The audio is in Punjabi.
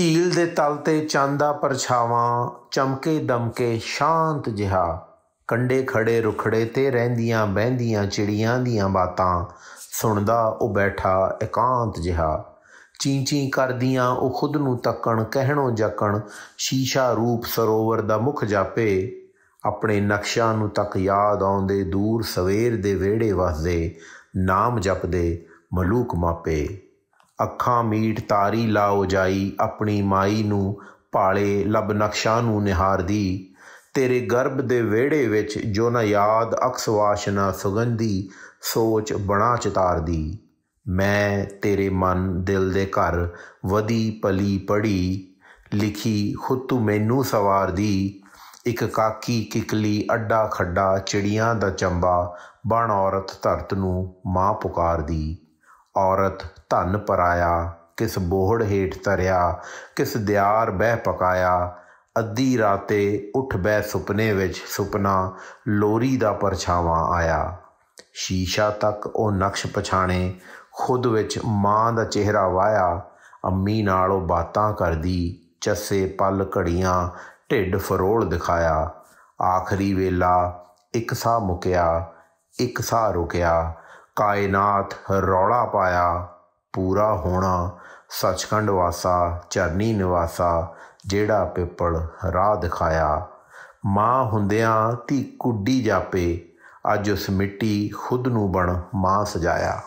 ਝੀਲ ਦੇ ਤਲ ਤੇ ਚੰਦ ਦਾ ਪਰਛਾਵਾਂ ਚਮਕੇ ਦਮਕੇ ਸ਼ਾਂਤ ਜਿਹਾ ਕੰਡੇ ਖੜੇ ਰੁਖੜੇ ਤੇ ਰਹਿੰਦੀਆਂ ਬਹਿੰਦੀਆਂ ਚਿੜੀਆਂ ਦੀਆਂ ਬਾਤਾਂ ਸੁਣਦਾ ਉਹ ਬੈਠਾ ਇਕਾਂਤ ਜਿਹਾ ਚੀਂ ਚੀਂ ਕਰਦੀਆਂ ਉਹ ਖੁਦ ਨੂੰ ਤੱਕਣ ਕਹਿਣੋ ਜਕਣ ਸ਼ੀਸ਼ਾ ਰੂਪ ਸਰੋਵਰ ਦਾ ਮੁਖ ਜਾਪੇ ਆਪਣੇ ਨਕਸ਼ਾ ਨੂੰ ਤੱਕ ਯਾਦ ਆਉਂਦੇ ਦੂਰ ਸਵੇਰ ਦੇ ਵਿਹੜੇ ਵਸਦੇ ਨਾਮ ਜਪਦੇ ਮਲੂਕ ਮਾਪੇ ਅੱਖਾਂ ਮੀਟ ਤਾਰੀ ਲਾਓ ਜਾਈ ਆਪਣੀ ਮਾਈ ਨੂੰ ਪਾਲੇ ਲਬ ਨਕਸ਼ਾ ਨੂੰ ਨਿਹਾਰਦੀ ਤੇਰੇ ਗਰਭ ਦੇ ਵਿਹੜੇ ਵਿੱਚ ਜੋ ਨਾ ਯਾਦ ਅਕਸ ਵਾਸ਼ਨਾ ਸੁਗੰਧੀ ਸੋਚ ਬਣਾ ਚਤਾਰਦੀ ਮੈਂ ਤੇਰੇ ਮਨ ਦਿਲ ਦੇ ਘਰ ਵਧੀ ਪਲੀ ਪੜੀ ਲਿਖੀ ਖੁਦ ਤੂੰ ਮੈਨੂੰ ਸਵਾਰਦੀ ਇੱਕ ਕਾਕੀ ਕਿਕਲੀ ਅੱਡਾ ਖੱਡਾ ਚਿੜੀਆਂ ਦਾ ਚੰਬਾ ਬਣ ਔਰਤ ਧਰਤ ਨੂੰ ਮਾਂ ਪੁਕਾਰਦੀ ਔਰਤ ਧਨ ਪਰਾਇਆ ਕਿਸ ਬੋਹੜ ਹੇਠ ਤਰਿਆ ਕਿਸ ਦਿਆਰ ਬਹਿ ਪਕਾਇਆ ਅੱਧੀ ਰਾਤੇ ਉੱਠ ਬਹਿ ਸੁਪਨੇ ਵਿੱਚ ਸੁਪਨਾ ਲੋਰੀ ਦਾ ਪਰਛਾਵਾਂ ਆਇਆ ਸ਼ੀਸ਼ਾ ਤੱਕ ਉਹ ਨਕਸ਼ ਪਛਾਣੇ ਖੁਦ ਵਿੱਚ ਮਾਂ ਦਾ ਚਿਹਰਾ ਵਾਇਆ ਅੰਮੀ ਨਾਲ ਉਹ ਬਾਤਾਂ ਕਰਦੀ ਚੱਸੇ ਪਲ ਘੜੀਆਂ ਢਿੱਡ ਫਰੋਲ ਦਿਖਾਇਆ ਆਖਰੀ ਵੇਲਾ ਇੱਕ ਸਾਹ ਮੁਕਿਆ ਇੱਕ ਸਾਹ ਰੁਕਿਆ ਕਾਇਨਾਤ ਰੌਲਾ ਪਾਇਆ ਪੂਰਾ ਹੋਣਾ ਸੱਚਖੰਡ ਵਾਸਾ ਚਰਨੀ ਨਿਵਾਸਾ ਜਿਹੜਾ ਪਿੱਪਲ ਰਾਹ ਦਿਖਾਇਆ ਮਾਂ ਹੁੰਦਿਆਂ ਧੀ ਕੁੱਡੀ ਜਾਪੇ ਅੱਜ ਉਸ ਮਿੱਟੀ ਖੁਦ ਨੂੰ ਬਣ ਮਾਂ ਸਜਾਇਆ